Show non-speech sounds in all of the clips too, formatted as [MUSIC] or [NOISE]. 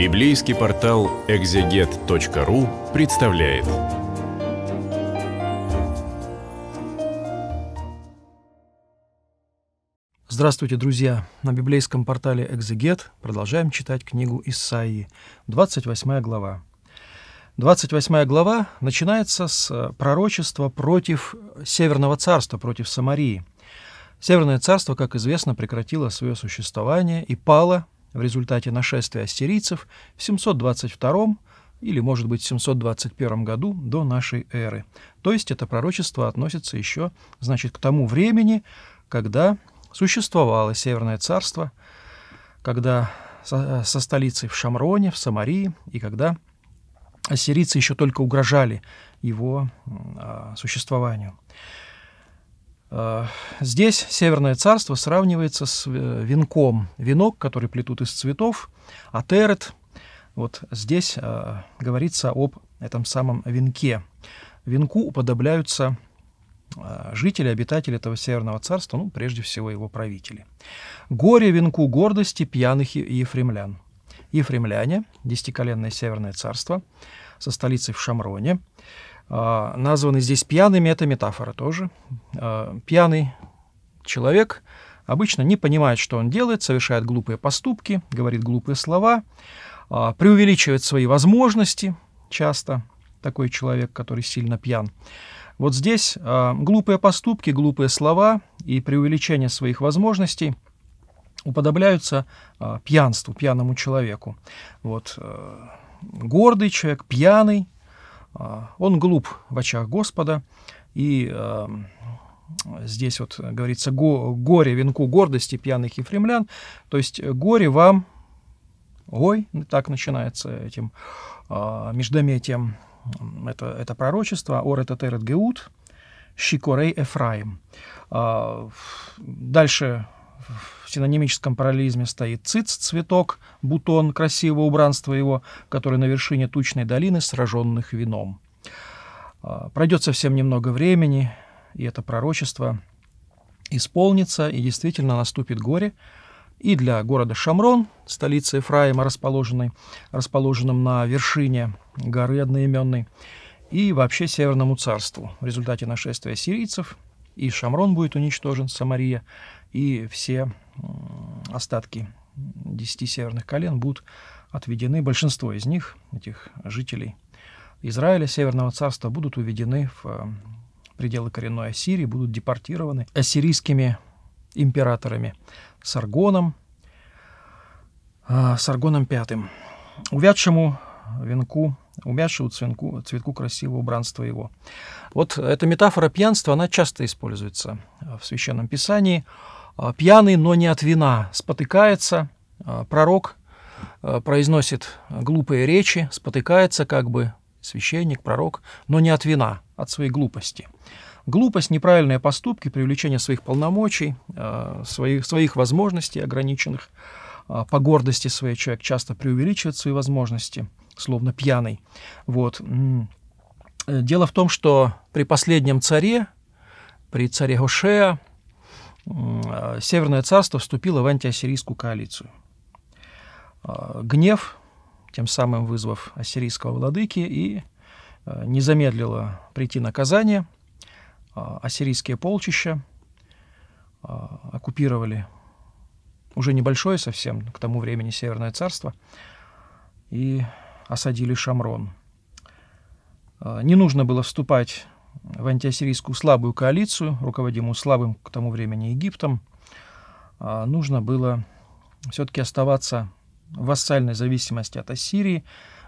Библейский портал экзегет.ру представляет. Здравствуйте, друзья! На библейском портале «Экзегет» продолжаем читать книгу Исаии, 28 глава. 28 глава начинается с э, пророчества против Северного царства, против Самарии. Северное царство, как известно, прекратило свое существование и пало в результате нашествия ассирийцев в 722 или, может быть, в 721 году до нашей эры. То есть это пророчество относится еще, значит, к тому времени, когда существовало Северное царство, когда со, со столицей в Шамроне, в Самарии, и когда ассирийцы еще только угрожали его а, существованию. Э, здесь Северное царство сравнивается с э, венком. Венок, который плетут из цветов, атерет. Вот здесь э, говорится об этом самом венке. Венку уподобляются жители, обитатели этого Северного царства, ну, прежде всего, его правители. «Горе венку гордости пьяных и ефремлян». Ефремляне, десятиколенное Северное царство, со столицей в Шамроне, а, названы здесь пьяными, это метафора тоже. А, пьяный человек обычно не понимает, что он делает, совершает глупые поступки, говорит глупые слова, а, преувеличивает свои возможности часто такой человек, который сильно пьян. Вот здесь глупые поступки, глупые слова и преувеличение своих возможностей уподобляются пьянству, пьяному человеку. Вот э, гордый человек, пьяный, а, он глуп в очах Господа, и э, здесь вот говорится «Го, «горе венку гордости пьяных ефремлян», то есть э, «горе вам», ой, так начинается этим э, междометием это, это пророчество «Ор это терет геут», «Щикорей Эфраим». Э, дальше синонimическом параллелизме стоит циц, цветок, бутон, красивого убранства его, который на вершине тучной долины, сраженных вином. А, Пройдет совсем немного времени, и это пророчество исполнится, и действительно наступит горе, и для города Шамрон, столицы Ефраима, расположенной, расположенном на вершине горы одноименной, и вообще Северному царству в результате нашествия сирийцев, и Шамрон будет уничтожен, Самария, и все остатки 10 северных колен будут отведены, большинство из них, этих жителей Израиля, Северного Царства, будут уведены в э, пределы коренной Ассирии, будут депортированы ассирийскими императорами Саргоном, э, Саргоном V. Увядшему венку, увядшему цветку, цветку красивого убранства его. Вот эта метафора пьянства, она часто используется в Священном Писании – а, пьяный, но не от вина, спотыкается, а, пророк а, произносит глупые речи, спотыкается как бы священник, пророк, но не от вина, от своей глупости. Глупость, неправильные поступки, привлечение своих полномочий, своих, своих возможностей ограниченных, по гордости своей человек часто преувеличивает свои возможности, словно пьяный. Вот. Э, дело в том, что при последнем царе, при царе Гошея, Э, Северное царство вступило в антиассирийскую коалицию. Э, гнев, тем самым вызвав ассирийского владыки, и э, не замедлило прийти наказание. Ассирийские полчища оккупировали уже небольшое совсем к тому времени Северное царство и осадили Шамрон. Не нужно было вступать в антиассирийскую слабую коалицию, руководимую слабым к тому времени Египтом, а, нужно было все-таки оставаться в вассальной зависимости от Ассирии,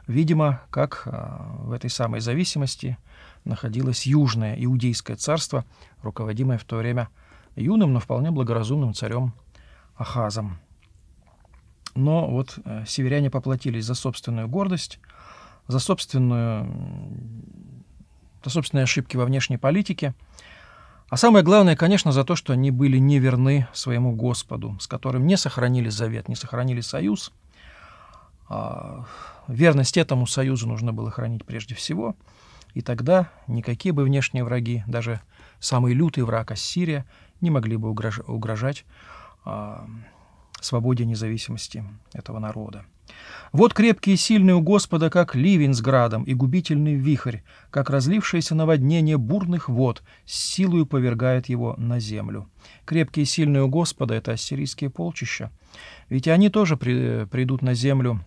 видимо, как а, в этой самой зависимости находилось Южное Иудейское царство, руководимое в то время юным, но вполне благоразумным царем Ахазом. Но вот э, северяне поплатились за собственную гордость, за собственную за собственные ошибки во внешней политике, а самое главное, конечно, за то, что они были неверны своему Господу, с которым не сохранили завет, не сохранили союз. А, верность этому союзу нужно было хранить прежде всего, и тогда никакие бы внешние враги, даже самый лютый враг Ассирия, не могли бы угрожать а, свободе и независимости этого народа. Вот крепкий и сильный у Господа, как ливень с градом и губительный вихрь, как разлившееся наводнение бурных вод, с силою повергает его на землю. Крепкие и сильные у Господа — это ассирийские полчища. Ведь и они тоже при, придут на землю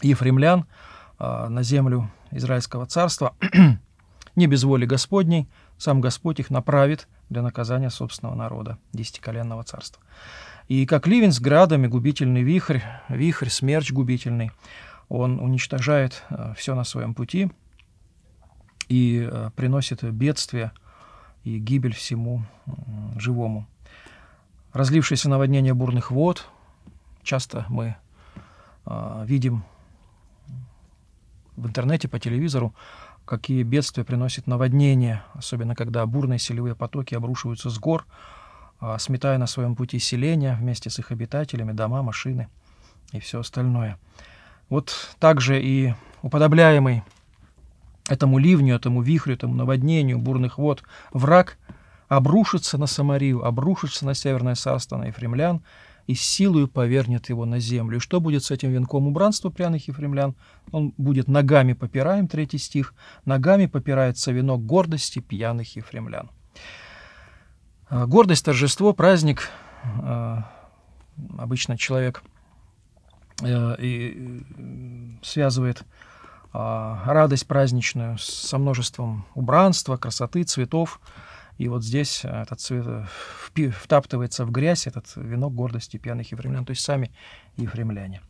ефремлян, э, на землю Израильского царства, [CLEARS THROAT] не без воли Господней, сам Господь их направит для наказания собственного народа, десятиколенного царства. И как ливень с градами, губительный вихрь, вихрь, смерч губительный, он уничтожает э, все на своем пути и э, приносит бедствие и гибель всему живому. Разлившееся наводнение бурных вод, часто мы э, видим в интернете, по телевизору, какие бедствия приносит наводнение, особенно когда бурные селевые потоки обрушиваются с гор, а, сметая на своем пути селения вместе с их обитателями, дома, машины и все остальное. Вот также и уподобляемый этому ливню, этому вихрю, этому наводнению бурных вод враг обрушится на Самарию, обрушится на Северное царство, и Ефремлян, и с силою повернет его на землю. И что будет с этим венком убранства пряных ефремлян? Он будет ногами попираем, третий стих, ногами попирается венок гордости пьяных ефремлян. А, гордость, торжество, праздник. А, обычно человек э, связывает а, радость праздничную со множеством убранства, красоты, цветов. И вот здесь этот цвет втаптывается в грязь, этот венок гордости пьяных ефремлян, то есть сами ефремляне.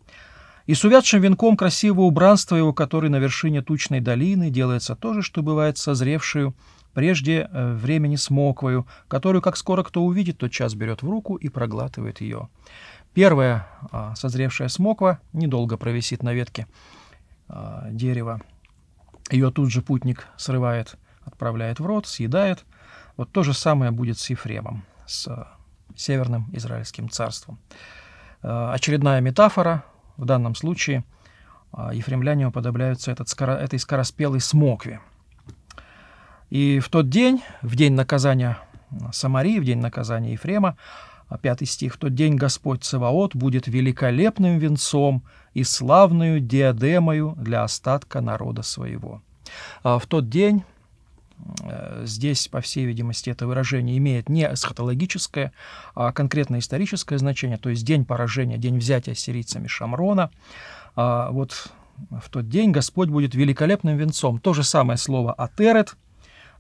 И с увядшим венком красивого убранства его, который на вершине тучной долины, делается то же, что бывает созревшую прежде э, времени смоквою, которую, как скоро кто увидит, тот час берет в руку и проглатывает ее. Первая а, созревшая смоква недолго провисит на ветке а, дерева. Ее тут же путник срывает, отправляет в рот, съедает. Вот то же самое будет с Ефремом, с э, Северным Израильским царством. Э, очередная метафора в данном случае а, – ефремляне уподобляются этой скороспелой смокве – и в тот день, в день наказания Самарии, в день наказания Ефрема, а пятый стих, «В тот день Господь Саваот будет великолепным венцом и славную диадемою для остатка народа своего». А в тот день э, Здесь, по всей видимости, это выражение имеет не эсхатологическое, а конкретно историческое значение, то есть день поражения, день взятия сирийцами Шамрона. А вот в тот день Господь будет великолепным венцом. То же самое слово «атерет»,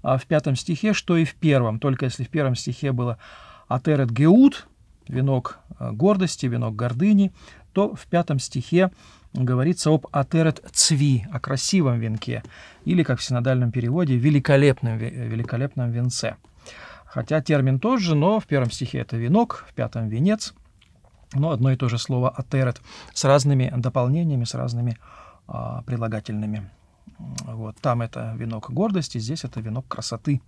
а, в пятом стихе, что и в первом. Только если в первом стихе было «Атерет геут», венок э, гордости, венок гордыни, то в пятом стихе говорится об атерет цви, о красивом венке, или, как в синодальном переводе, великолепном, э, великолепном венце. Хотя термин тот же, но в первом стихе это венок, в пятом венец, но одно и то же слово атерет с разными дополнениями, с разными а, прилагательными. Вот, там это венок гордости, здесь это венок красоты.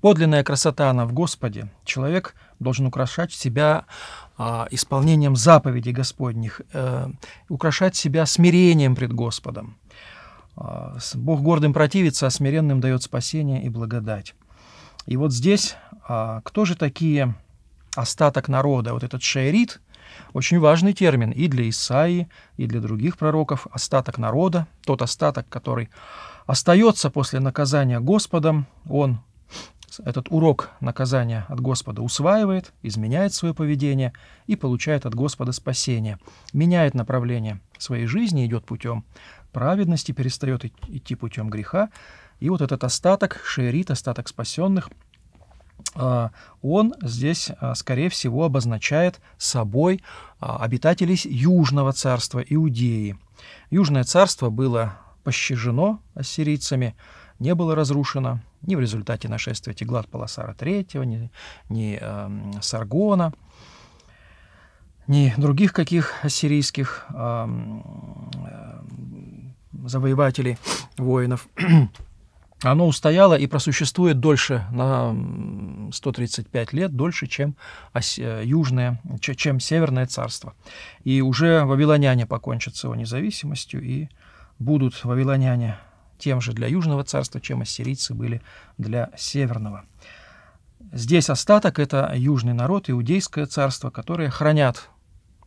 Подлинная красота, она в Господе. Человек должен украшать себя а, исполнением заповедей Господних, э, украшать себя смирением пред Господом. А, Бог гордым противится, а смиренным дает спасение и благодать. И вот здесь а, кто же такие остаток народа? Вот этот шаирит – очень важный термин и для Исаии, и для других пророков – остаток народа, тот остаток, который остается после наказания Господом, он этот урок наказания от Господа усваивает, изменяет свое поведение и получает от Господа спасение, меняет направление своей жизни, идет путем праведности, перестает идти путем греха, и вот этот остаток, шерит остаток спасенных – а, он здесь, а, скорее всего, обозначает собой а, обитателей Южного царства Иудеи. Южное царство было пощажено ассирийцами, не было разрушено ни в результате нашествия Теглат-Паласара III, ни, ни э, Саргона, ни других каких ассирийских э, завоевателей, воинов оно устояло и просуществует дольше, на 135 лет, дольше, чем э, южное, чем Северное царство. И уже вавилоняне покончат с его независимостью, и будут вавилоняне тем же для Южного царства, чем ассирийцы были для Северного. Здесь остаток – это южный народ, иудейское царство, которые хранят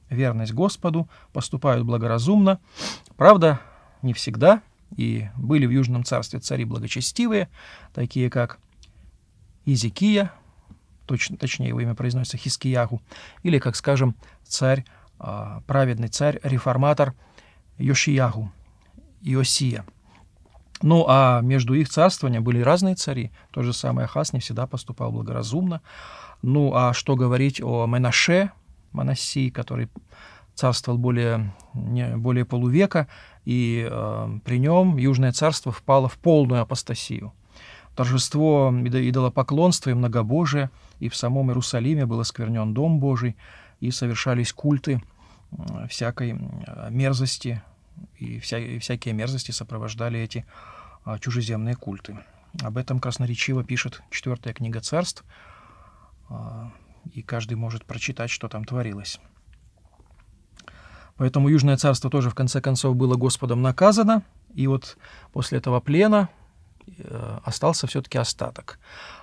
верность Господу, поступают благоразумно. Правда, не всегда – и были в Южном царстве цари благочестивые, такие как Изикия, точно, точнее его имя произносится Хискияху, или, как скажем, царь, а, праведный царь, реформатор Йошияху, Йосия. Ну, а между их царствования были разные цари. То же самое Ахас не всегда поступал благоразумно. Ну, а что говорить о Менаше, Манасии, который царствовал более, не, более полувека, и э, при нем Южное царство впало в полную апостасию. Торжество идолопоклонства и многобожие, и в самом Иерусалиме был осквернен Дом Божий, и совершались культы э, всякой э, мерзости, и, вся, и всякие мерзости сопровождали эти э, чужеземные культы. Об этом красноречиво пишет четвертая книга царств, э, и каждый может прочитать, что там творилось. Поэтому Южное царство тоже в конце концов было Господом наказано, и вот после этого плена э, остался все-таки остаток.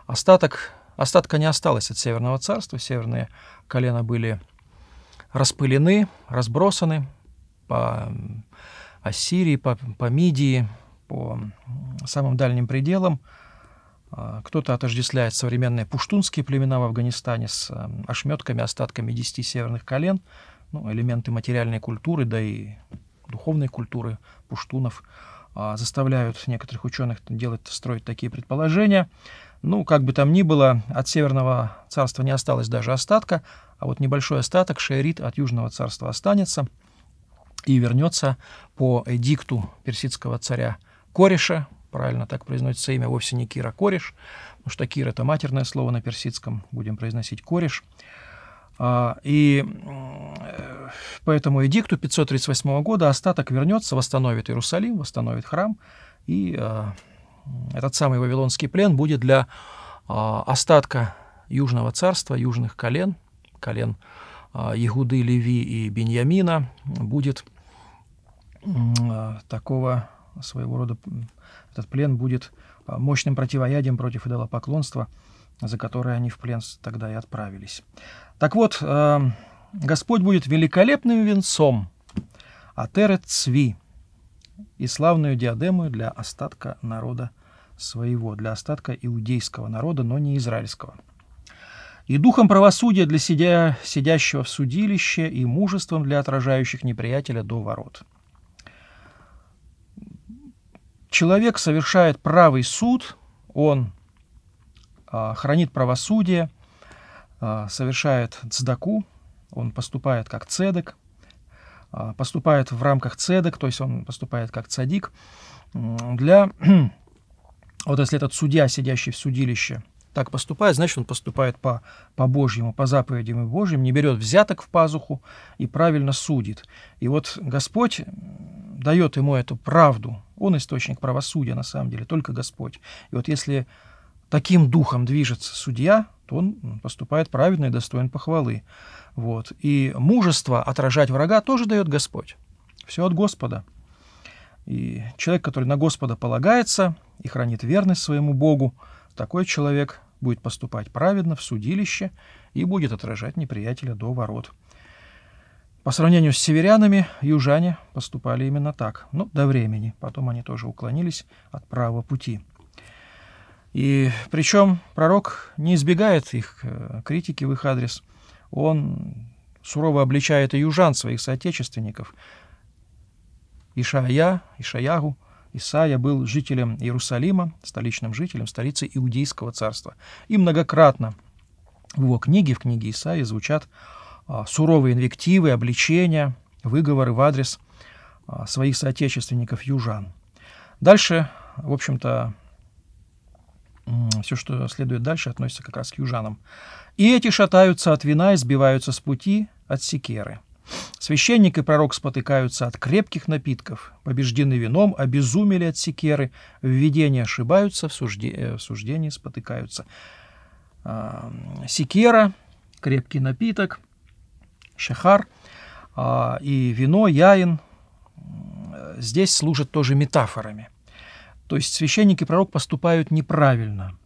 Остаток, остатка не осталось от Северного царства, северные колена были распылены, разбросаны по Ассирии, по, по Мидии, по самым дальним пределам. А, кто-то отождествляет современные пуштунские племена в Афганистане с ошметками, остатками десяти северных колен – ну, элементы материальной культуры, да и духовной культуры пуштунов а, заставляют некоторых ученых делать, строить такие предположения. Ну, как бы там ни было, от Северного царства не осталось даже остатка, а вот небольшой остаток, шиарит, от Южного царства останется и вернется по эдикту персидского царя Кореша, правильно так произносится имя, вовсе не Кира Кореш, потому что Кир – это матерное слово на персидском, будем произносить Кореш – а, и э, поэтому эдикту 538 года остаток вернется, восстановит Иерусалим, восстановит храм, и э, этот самый Вавилонский плен будет для а, остатка Южного царства, южных колен, колен Ягуды, а, Леви и Беньямина, будет э, такого своего рода, этот плен будет мощным противоядием против идолопоклонства, за которое они в плен тогда и отправились. Так вот, э, Господь будет великолепным венцом, а Цви и славную диадему для остатка народа своего, для остатка иудейского народа, но не израильского. И духом правосудия для сидя, сидящего в судилище, и мужеством для отражающих неприятеля до ворот. Человек совершает правый суд, он а, хранит правосудие – а, совершает цдаку, он поступает как цедек, а, поступает в рамках цедек, то есть он поступает как цадик, для, [CLEARS THROAT] вот если этот судья, сидящий в судилище, так поступает, значит, он поступает по, по Божьему, по заповедям и Божьим, не берет взяток в пазуху и правильно судит. И вот Господь дает ему эту правду. Он источник правосудия, на самом деле, только Господь. И вот если таким духом движется судья, то он поступает праведно и достоин похвалы. Вот. И мужество отражать врага тоже дает Господь. Все от Господа. И человек, который на Господа полагается и хранит верность своему Богу, такой человек будет поступать праведно в судилище и будет отражать неприятеля до ворот. По сравнению с северянами, южане поступали именно так, но до времени. Потом они тоже уклонились от правого пути. И причем пророк не избегает их э, критики в их адрес. Он сурово обличает и южан, своих соотечественников. Ишая, Ишаягу, Исаия был жителем Иерусалима, столичным жителем столицы Иудейского царства. И многократно в его книге, в книге Исаии, звучат а, суровые инвективы, обличения, выговоры в адрес а, своих соотечественников южан. Дальше, в общем-то, все, что следует дальше, относится как раз к южанам. «И эти шатаются от вина и сбиваются с пути от секеры. Священник и пророк спотыкаются от крепких напитков, побеждены вином, обезумели от секеры, в видении ошибаются, в, сужде... Э, в суждении спотыкаются». А, секера, крепкий напиток, шахар а, и вино, яин здесь служат тоже метафорами – то есть священник и пророк поступают неправильно,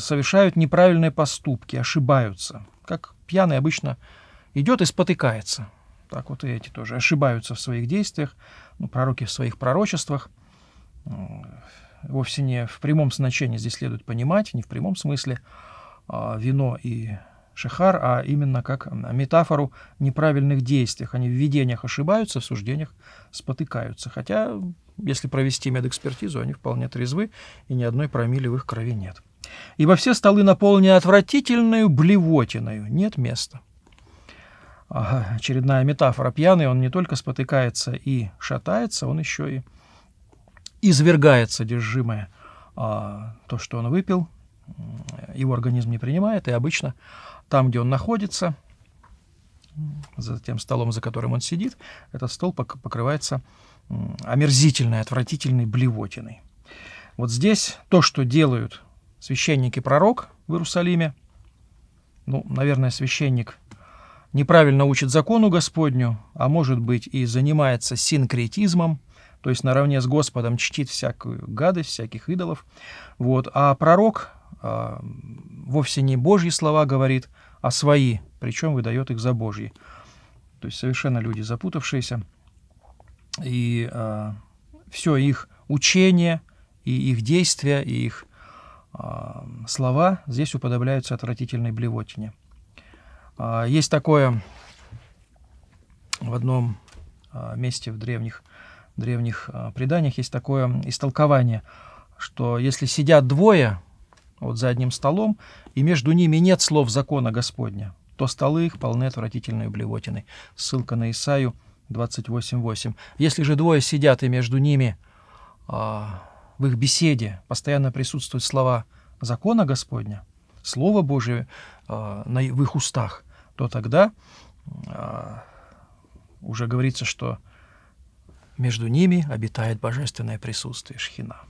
совершают неправильные поступки, ошибаются. Как пьяный обычно идет и спотыкается. Так вот и эти тоже ошибаются в своих действиях, ну, пророки в своих пророчествах. Э, вовсе не в прямом значении здесь следует понимать, не в прямом смысле а вино и шихар, а именно как метафору неправильных действий, Они в видениях ошибаются, в суждениях спотыкаются. Хотя если провести медэкспертизу, они вполне трезвы, и ни одной промили в их крови нет. Ибо все столы наполнены отвратительную блевотиною, нет места. Ага, очередная метафора. Пьяный он не только спотыкается и шатается, он еще и извергается держимое а, то, что он выпил, его организм не принимает, и обычно там, где он находится, за тем столом, за которым он сидит, этот стол покрывается омерзительной, отвратительной блевотиной. Вот здесь то, что делают священник и пророк в Иерусалиме, ну, наверное, священник неправильно учит закону Господню, а может быть и занимается синкретизмом, то есть наравне с Господом чтит всякую гадость, всяких идолов. Вот. А пророк э, вовсе не Божьи слова говорит, а свои, причем выдает их за Божьи. То есть совершенно люди запутавшиеся и э, все их учение, и их действия, и их э, слова здесь уподобляются отвратительной блевотине. Э, есть такое в одном э, месте в древних, древних э, преданиях, есть такое истолкование, что если сидят двое вот за одним столом, и между ними нет слов закона Господня, то столы их полны отвратительной блевотиной. Ссылка на Исаю – 28.8. Если же двое сидят, и между ними а, в их беседе постоянно присутствуют слова закона Господня, Слово Божие а, на, в их устах, то тогда а, уже говорится, что между ними обитает божественное присутствие Шхина.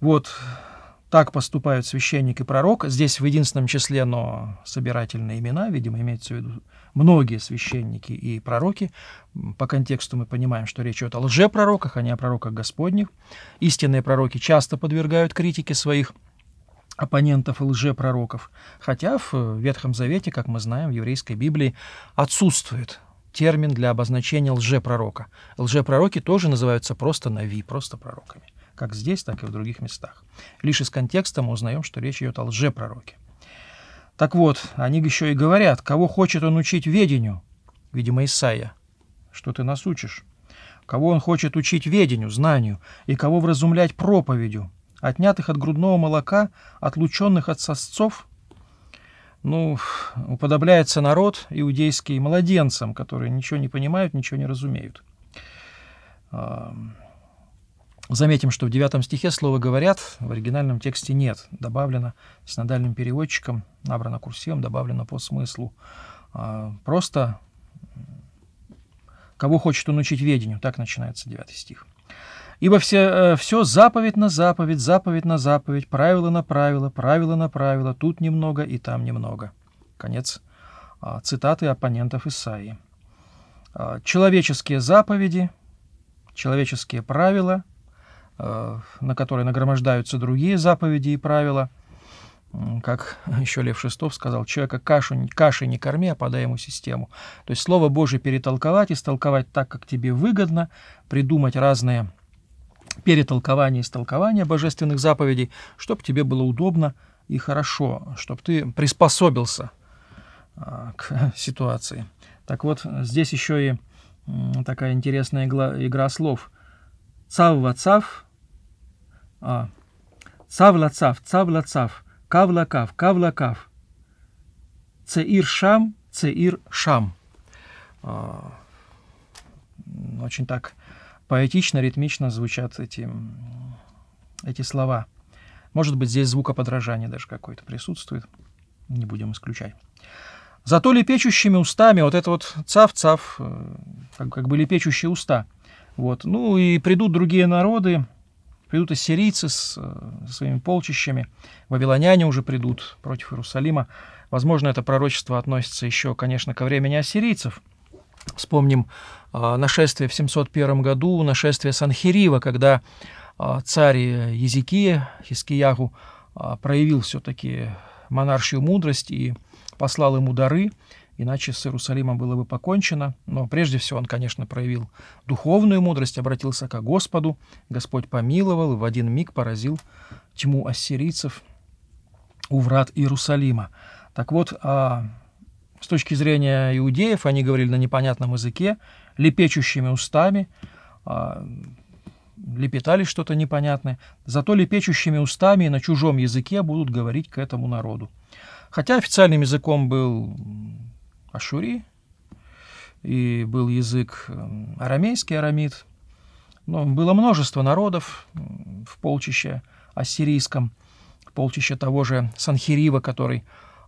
Вот так поступают священник и пророк. Здесь в единственном числе, но собирательные имена, видимо, имеется в виду многие священники и пророки. По контексту мы понимаем, что речь идет о лжепророках, а не о пророках Господних. Истинные пророки часто подвергают критике своих оппонентов и лжепророков. Хотя в Ветхом Завете, как мы знаем, в еврейской Библии отсутствует термин для обозначения лжепророка. Лжепророки тоже называются просто нави, просто пророками как здесь, так и в других местах. Лишь из контекста мы узнаем, что речь идет о лжепророке. Так вот, они еще и говорят, кого хочет он учить ведению, видимо, Исаия, что ты нас учишь, кого он хочет учить ведению, знанию, и кого вразумлять проповедью, отнятых от грудного молока, отлученных от сосцов, ну, уподобляется народ иудейский младенцам, которые ничего не понимают, ничего не разумеют. Заметим, что в девятом стихе слово «говорят» в оригинальном тексте нет. Добавлено синодальным переводчиком, набрано курсивом, добавлено по смыслу. А, просто «кого хочет он учить ведению», так начинается девятый стих. Ибо все, э, все заповедь на заповедь, заповедь на заповедь, правило на правило, правило на правило, тут немного и там немного. Конец а, цитаты оппонентов Исаии. А, человеческие заповеди, человеческие правила – Э, на которой нагромождаются другие заповеди и правила. Как еще Лев Шестов сказал, человека кашу, кашей не корми, а подай ему систему. То есть Слово Божие перетолковать, истолковать так, как тебе выгодно, придумать разные перетолкования, и истолкования божественных заповедей, чтобы тебе было удобно и хорошо, чтобы ты приспособился а, к [LAUGHS] ситуации. Так вот, здесь еще и такая интересная игла, игра слов. Цав-вацав а. Цав-ла-цав, цав цав кав-ла-кав, кав-ла-кав. Цеир-шам, цеир-шам. А. Очень так поэтично, ритмично звучат эти, эти слова. Может быть, здесь звукоподражание даже какое-то присутствует. Не будем исключать. Зато лепечущими устами, вот это вот цав-цав, э, как, как бы лепечущие уста. Вот. Ну и придут другие народы, Придут ассирийцы с, э, со своими полчищами, вавилоняне уже придут против Иерусалима. Возможно, это пророчество относится еще, конечно, ко времени ассирийцев. Вспомним э, нашествие в 701 году, нашествие Санхирива, когда э, царь Езекия, Хискиягу, проявил все-таки монаршью мудрость и послал ему дары – иначе с Иерусалимом было бы покончено. Но прежде всего он, конечно, проявил духовную мудрость, обратился к Господу. Господь помиловал и в один миг поразил тьму ассирийцев у врат Иерусалима. Так вот, а, с точки зрения иудеев, они говорили на непонятном языке, лепечущими устами, а, лепетали что-то непонятное, зато лепечущими устами и на чужом языке будут говорить к этому народу. Хотя официальным языком был ашури, и был язык эм, арамейский, арамид. но было множество народов в полчище ассирийском, в полчище того же Санхирива, который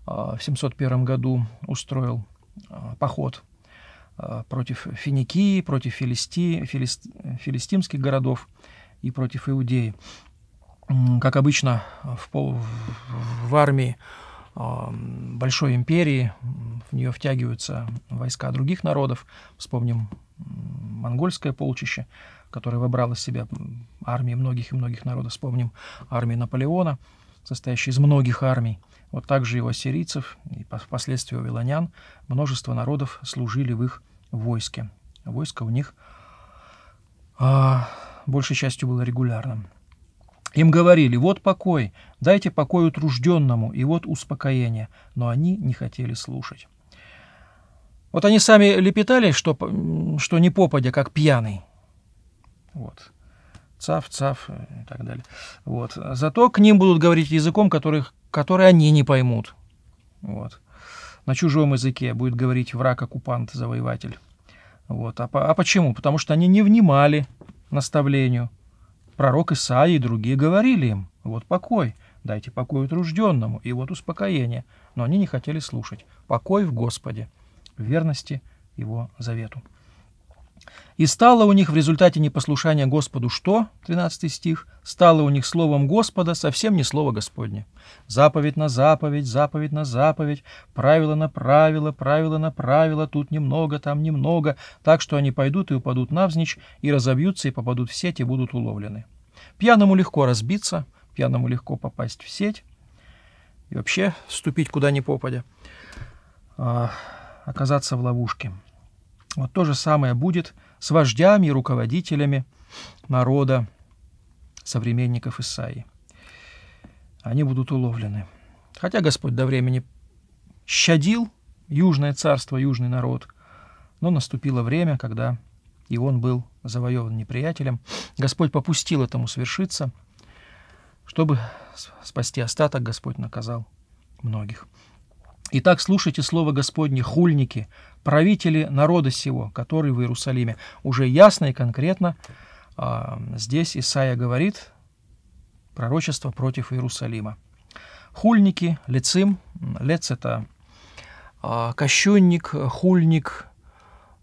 а, в 701 году устроил а, поход а, против Финикии, против Филисти, Филист, филистимских городов и против Иудеи. Как обычно в, пол, в армии большой империи, в нее втягиваются войска других народов. Вспомним монгольское полчище, которое выбрало из себя армии многих и многих народов. Вспомним армию Наполеона, состоящую из многих армий. Вот также и у ассирийцев, и впоследствии у вилонян множество народов служили в их войске. Войско у них а, большей частью было регулярным. Им говорили, вот покой, дайте покой утружденному, и вот успокоение. Но они не хотели слушать. Вот они сами лепетали, что, что не попадя, как пьяный. Вот. Цав, цав э, и так далее. Вот. Зато к ним будут говорить языком, который который они не поймут. Вот. На чужом языке будет говорить враг, оккупант, завоеватель. Вот. А, а почему? Потому что они не внимали наставлению. Пророк Исаия и другие говорили им, вот покой, дайте покой утружденному, и вот успокоение, но они не хотели слушать. Покой в Господе, верности Его завету. И стало у них в результате непослушания Господу что? 13 стих. Стало у них словом Господа совсем не слово Господне. Заповедь на заповедь, заповедь на заповедь, правило на правило, правило на правило, тут немного, там немного, так что они пойдут и упадут навзничь, и разобьются, и попадут в сеть, и будут уловлены. Пьяному легко разбиться, пьяному легко попасть в сеть, и вообще вступить куда ни попадя, а, оказаться в ловушке. Вот то же самое будет с вождями и руководителями народа современников Исаии. Они будут уловлены. Хотя Господь до времени щадил южное царство, южный народ, но наступило время, когда и он был завоеван неприятелем. Господь попустил этому свершиться, чтобы спасти остаток, Господь наказал многих. Итак, слушайте слово Господне, хульники, правители народа сего, который в Иерусалиме. Уже ясно и конкретно э, здесь Исаия говорит пророчество против Иерусалима. Хульники, лицим, лец это э, кощунник, хульник,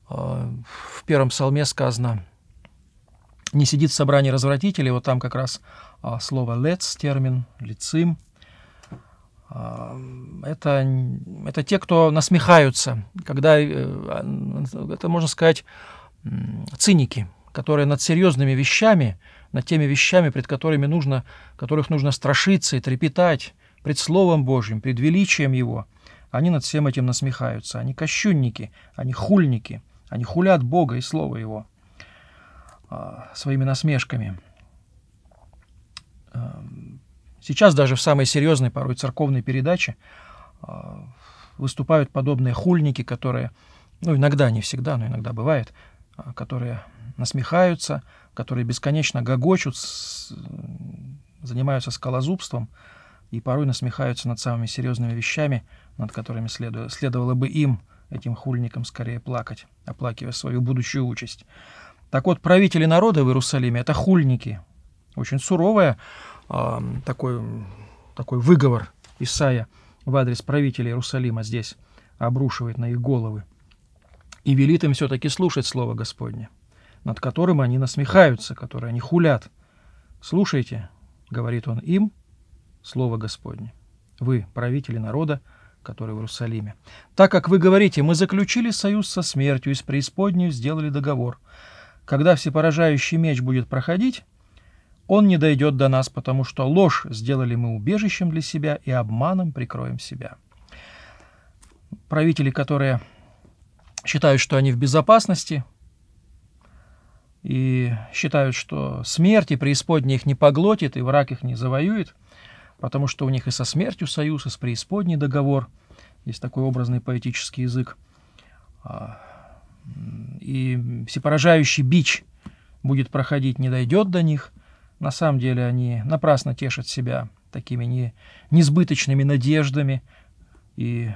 э, в первом псалме сказано, не сидит в собрании развратителей, вот там как раз э, слово лец, термин, лицим – а, это, это те, кто насмехаются, когда, э, а, это можно сказать, циники, которые над серьезными вещами, над теми вещами, пред которыми нужно, которых нужно страшиться и трепетать, пред Словом Божьим, пред величием Его, они над всем этим насмехаются. Они кощунники, они хульники, они хулят Бога и Слово Его а, своими насмешками. Сейчас даже в самой серьезной, порой церковной передаче а, выступают подобные хульники, которые, ну иногда, не всегда, но иногда бывает, а, которые насмехаются, которые бесконечно гогочут, занимаются скалозубством и порой насмехаются над самыми серьезными вещами, над которыми следовало бы им, этим хульникам, скорее плакать, оплакивая свою будущую участь. Так вот, правители народа в Иерусалиме — это хульники. Очень суровая такой, такой выговор Исаия в адрес правителя Иерусалима здесь обрушивает на их головы. И велит им все-таки слушать Слово Господне, над которым они насмехаются, которое они хулят. «Слушайте», — говорит он им, — «Слово Господне, вы, правители народа, который в Иерусалиме. Так как вы говорите, мы заключили союз со смертью и с преисподней сделали договор. Когда всепоражающий меч будет проходить, он не дойдет до нас, потому что ложь сделали мы убежищем для себя и обманом прикроем себя. Правители, которые считают, что они в безопасности, и считают, что смерть и преисподняя их не поглотит, и враг их не завоюет, потому что у них и со смертью союз, и с преисподней договор. Есть такой образный поэтический язык. А, и всепоражающий бич будет проходить, не дойдет до них. На самом деле они напрасно тешат себя такими не, несбыточными надеждами, и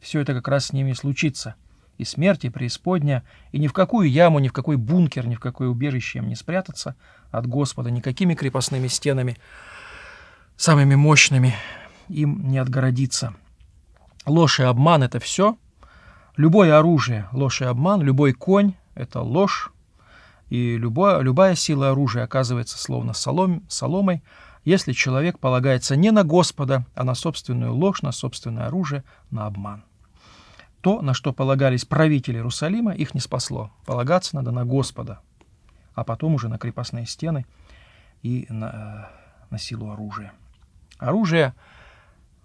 все это как раз с ними случится. И смерть, и преисподня, и ни в какую яму, ни в какой бункер, ни в какое убежище им не спрятаться от Господа, никакими крепостными стенами, самыми мощными им не отгородиться. Ложь и обман — это все. Любое оружие — ложь и обман, любой конь — это ложь, и любое, любая сила оружия оказывается словно солом, соломой, если человек полагается не на Господа, а на собственную ложь, на собственное оружие, на обман. То, на что полагались правители Иерусалима, их не спасло. Полагаться надо на Господа, а потом уже на крепостные стены и на, на силу оружия. Оружие,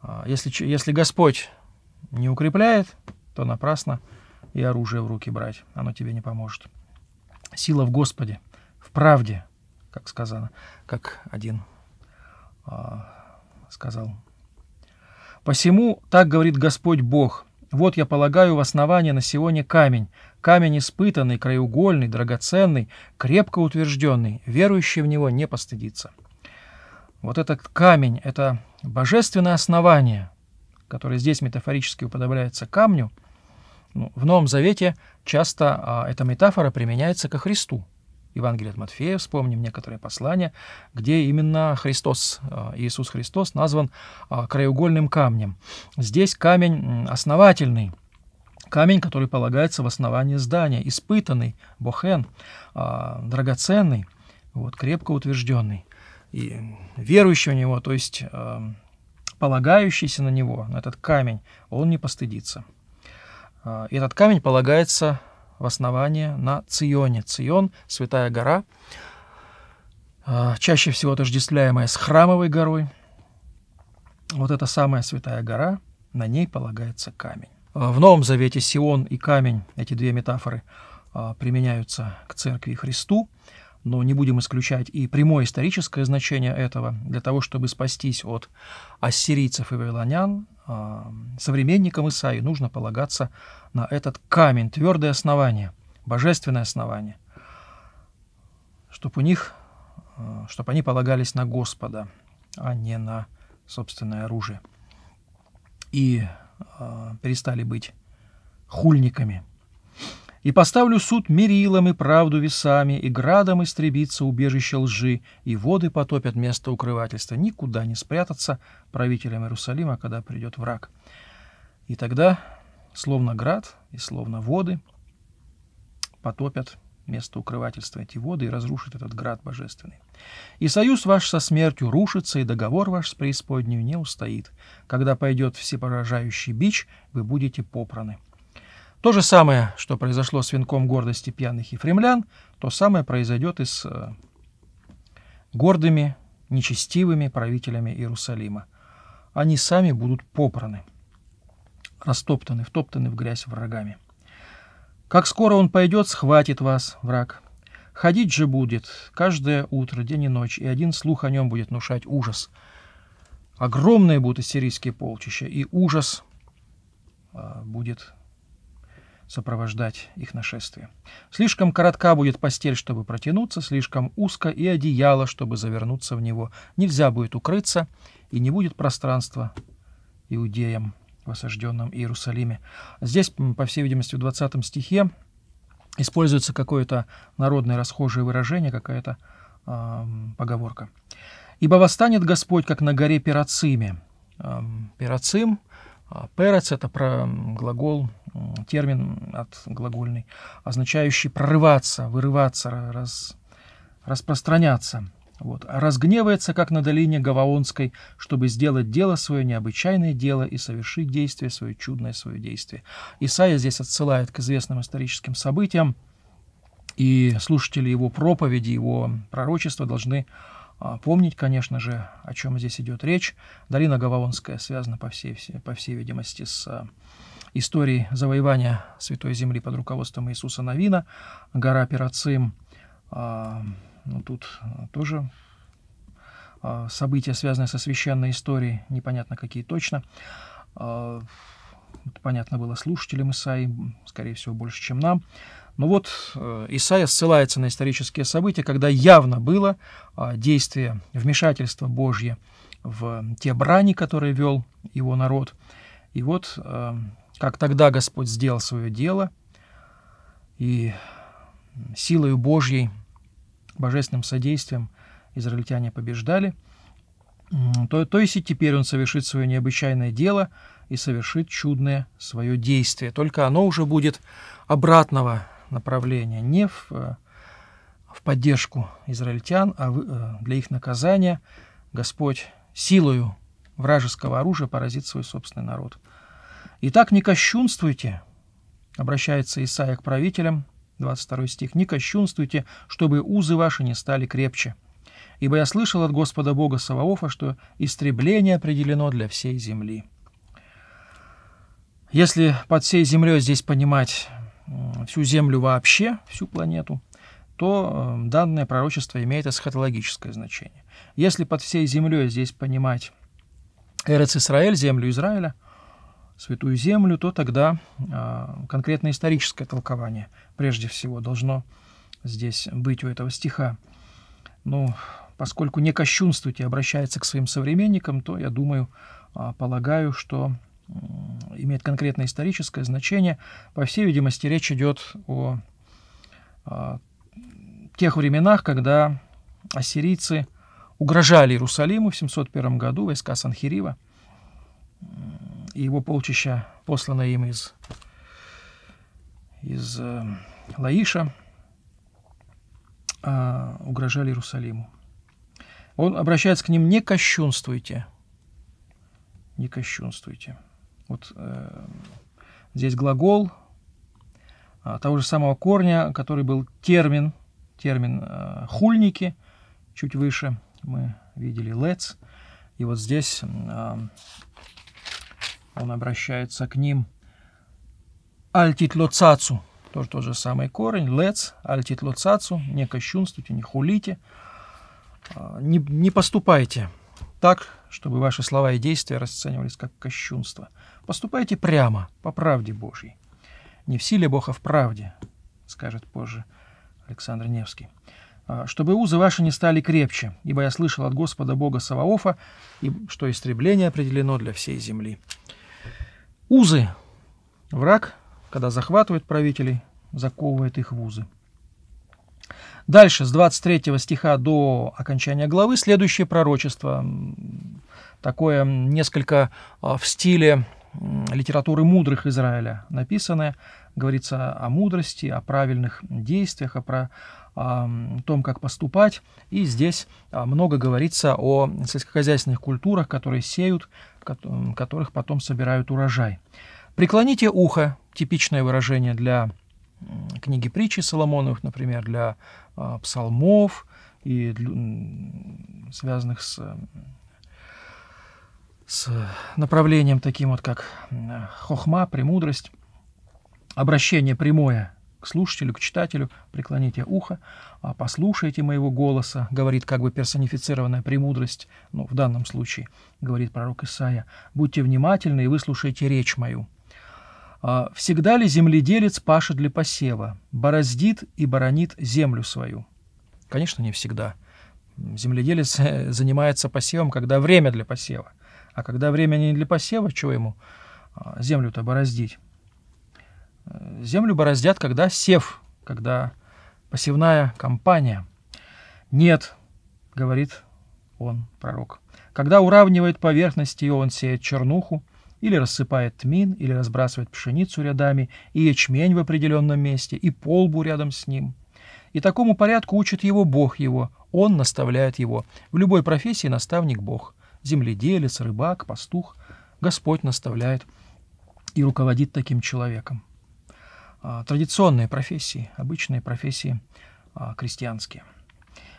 а, если, если Господь не укрепляет, то напрасно и оружие в руки брать. Оно тебе не поможет. Сила в Господе, в правде, как сказано, как один а, сказал. Посему так говорит Господь Бог. Вот я полагаю в основание на сегодня камень, камень испытанный, краеугольный, драгоценный, крепко утвержденный, верующий в него не постыдится. Вот этот камень — это божественное основание, которое здесь метафорически уподобляется камню — ну, в Новом Завете часто а, эта метафора применяется ко Христу. Евангелие от Матфея, вспомним некоторые послания, где именно Христос, а, Иисус Христос назван а, краеугольным камнем. Здесь камень основательный, камень, который полагается в основании здания, испытанный, бохен, драгоценный, вот, крепко утвержденный, и верующий в него, то есть полагающийся на него, на этот камень, он не постыдится. А, и этот камень полагается в основание на Ционе. Цион – святая гора, а, чаще всего отождествляемая с храмовой горой. Вот эта самая святая гора, на ней полагается камень. А, в Новом Завете Сион и камень, эти две метафоры, применяются к Церкви Христу, но не будем исключать и прямое историческое значение этого. Для того, чтобы спастись от ассирийцев и вавилонян, современникам Исаи нужно полагаться на этот камень, твердое основание, божественное основание, чтобы у них, а, чтобы они полагались на Господа, а не на собственное оружие. И а, перестали быть хульниками и поставлю суд мерилом и правду весами, и градом истребится убежище лжи, и воды потопят место укрывательства. Никуда не спрятаться правителям Иерусалима, когда придет враг. И тогда, словно град и словно воды, потопят место укрывательства эти воды и разрушит этот град божественный. И союз ваш со смертью рушится, и договор ваш с преисподнюю не устоит. Когда пойдет всепоражающий бич, вы будете попраны. То же самое, что произошло с венком гордости пьяных ефремлян, то самое произойдет и с э, гордыми, нечестивыми правителями Иерусалима. Они сами будут попраны, растоптаны, втоптаны в грязь врагами. Как скоро он пойдет, схватит вас, враг. Ходить же будет каждое утро, день и ночь, и один слух о нем будет внушать ужас. Огромные будут ассирийские полчища, и ужас э, будет сопровождать их нашествие. Слишком коротка будет постель, чтобы протянуться, слишком узко и одеяло, чтобы завернуться в него. Нельзя будет укрыться, и не будет пространства иудеям в осажденном Иерусалиме. Здесь, по всей видимости, в 20 стихе используется какое-то народное расхожее выражение, какая-то э, поговорка. «Ибо восстанет Господь, как на горе Перациме». Э, Перацим, э, а, Перец – это про глагол термин от глагольный, означающий прорываться, вырываться, раз, распространяться. Вот. «Разгневается, как на долине Гаваонской, чтобы сделать дело свое, необычайное дело, и совершить действие свое, чудное свое действие». Исаия здесь отсылает к известным историческим событиям, и слушатели его проповеди, его пророчества должны а, помнить, конечно же, о чем здесь идет речь. Долина Гаваонская связана, по всей, по всей видимости, с истории завоевания Святой Земли под руководством Иисуса Новина, гора Пирацим. А, ну, тут а, тоже а, события, связанные со священной историей, непонятно какие точно. Это понятно было слушателям Исаи, скорее всего, больше, чем нам. Но ну вот э, Исаия ссылается на исторические события, когда явно было действие, вмешательства Божье в те брани, которые вел его народ. И вот э, как тогда Господь сделал свое дело, и силою Божьей, божественным содействием израильтяне побеждали, то, то есть и теперь он совершит свое необычайное дело и совершит чудное свое действие. Только оно уже будет обратного направления, не в, э, в поддержку израильтян, а э, для их наказания Господь силою вражеского оружия поразит свой собственный народ. «Итак, не кощунствуйте», — обращается Исаия к правителям, 22 стих, «не кощунствуйте, чтобы узы ваши не стали крепче. Ибо я слышал от Господа Бога Саваофа, что истребление определено для всей земли». Если под всей землей здесь понимать всю землю вообще, всю планету, то данное пророчество имеет эсхатологическое значение. Если под всей землей здесь понимать Эрец Исраэль, землю Израиля, Святую Землю, то тогда а, конкретно историческое толкование прежде всего должно здесь быть у этого стиха. Ну, поскольку не кощунствуйте а обращается к своим современникам, то, я думаю, а, полагаю, что имеет конкретное историческое значение. По всей видимости, речь идет о, о тех временах, когда ассирийцы угрожали Иерусалиму в 701 году, войска Санхирива и его полчища, посланное им из, из э, Лаиша, э, угрожали Иерусалиму. Он обращается к ним, не кощунствуйте, не кощунствуйте. Вот э, здесь глагол э, того же самого корня, который был термин, термин э, хульники, чуть выше мы видели лец, и вот здесь а, он обращается к ним. Альтитлоцацу. Тоже тот же самый корень. Лец, альтитлоцацу. Не кощунствуйте, не хулите. А, не, не поступайте так, чтобы ваши слова и действия расценивались как кощунство. Поступайте прямо, по правде Божьей. Не в силе Бога, а в правде, скажет позже Александр Невский. «А, «Чтобы узы ваши не стали крепче, ибо я слышал от Господа Бога Саваофа, что истребление определено для всей земли». Узы. Враг, когда захватывает правителей, заковывает их в узы. Дальше, с 23 стиха до окончания главы, следующее пророчество, такое несколько а, в стиле литературы мудрых Израиля написанное, говорится о мудрости, о правильных действиях, о, про, о а, том, как поступать. И здесь а, много говорится о сельскохозяйственных культурах, которые сеют, которых потом собирают урожай. «Преклоните ухо» — типичное выражение для книги притчи Соломоновых, например, для а, псалмов и связанных с, с направлением таким вот, как хохма, премудрость, обращение прямое слушателю, к читателю, преклоните ухо, а послушайте моего голоса, говорит как бы персонифицированная премудрость, ну, в данном случае, говорит пророк Исаия, будьте внимательны и выслушайте речь мою. А, всегда ли земледелец пашет для посева, бороздит и боронит землю свою? Конечно, не всегда. Земледелец э, занимается посевом, когда время для посева. А когда время не для посева, чего ему а, землю-то бороздить? Э, землю бороздят, когда сев, когда посевная кампания. Нет, говорит он, пророк. Когда уравнивает поверхности, он сеет чернуху, или рассыпает тмин, или разбрасывает пшеницу рядами, и ячмень в определенном месте, и полбу рядом с ним. И такому порядку учит его Бог его, он наставляет его. В любой профессии наставник Бог. Земледелец, рыбак, пастух. Господь наставляет и руководит таким человеком. А, традиционные профессии, обычные профессии а, крестьянские.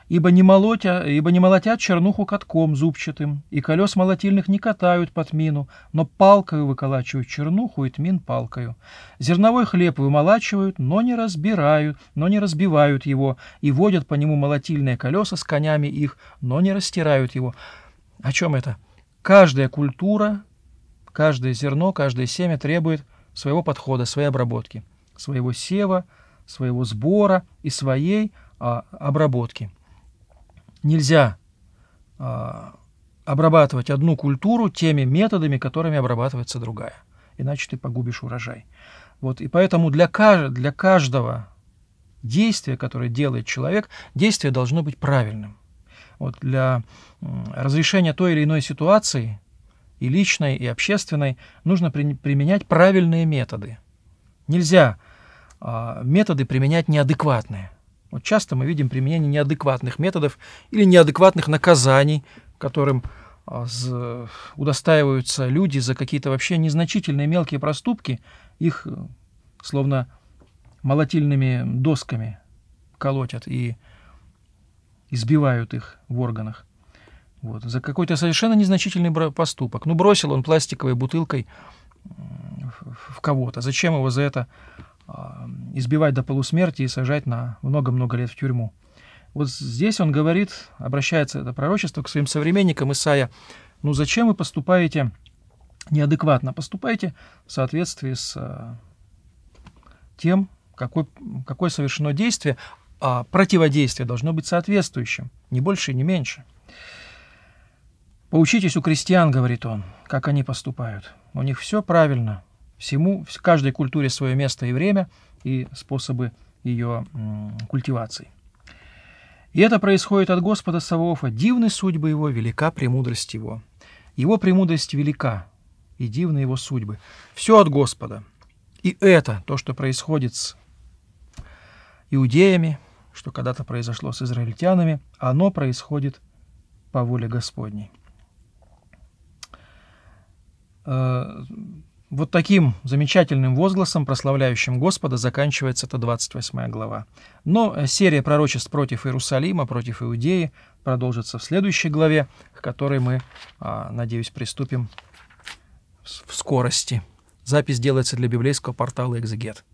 Ибо не, молотя, ибо не молотят чернуху катком зубчатым, и колес молотильных не катают по тмину, но палкою выколачивают чернуху и тмин палкою. Зерновой хлеб вымолачивают, но не разбирают, но не разбивают его, и водят по нему молотильные колеса с конями их, но не растирают его. О чем это? Каждая культура, каждое зерно, каждое семя требует своего подхода, своей обработки своего сева, своего сбора и своей а, обработки. Нельзя а, обрабатывать одну культуру теми методами, которыми обрабатывается другая. Иначе ты погубишь урожай. Вот, и поэтому для, кажд для каждого действия, которое делает человек, действие должно быть правильным. Вот для разрешения той или иной ситуации, и личной, и общественной, нужно при, применять правильные методы – Нельзя а, методы применять неадекватные. Вот часто мы видим применение неадекватных методов или неадекватных наказаний, которым а, удостаиваются люди за какие-то вообще незначительные мелкие проступки, их э, словно молотильными досками колотят и избивают их в органах. Вот, за какой-то совершенно незначительный поступок. Ну, бросил он пластиковой бутылкой в кого-то. Зачем его за это а, избивать до полусмерти и сажать на много-много лет в тюрьму? Вот здесь он говорит, обращается это пророчество к своим современникам Исаия, ну зачем вы поступаете неадекватно? Поступайте в соответствии с а, тем, какой какое совершено действие, а противодействие должно быть соответствующим, не больше и не меньше. «Поучитесь у крестьян, — говорит он, — как они поступают. У них все правильно, Всему, в каждой культуре свое место и время, и способы ее культивации. И это происходит от Господа Саваофа. Дивны судьбы его, велика премудрость его. Его премудрость велика, и дивны его судьбы. Все от Господа. И это то, что происходит с иудеями, что когда-то произошло с израильтянами, оно происходит по воле Господней. Э, вот таким замечательным возгласом, прославляющим Господа, заканчивается эта 28 глава. Но э, серия пророчеств против Иерусалима, против Иудеи продолжится в следующей главе, к которой мы, а, надеюсь, приступим в скорости. Запись делается для библейского портала «Экзегет».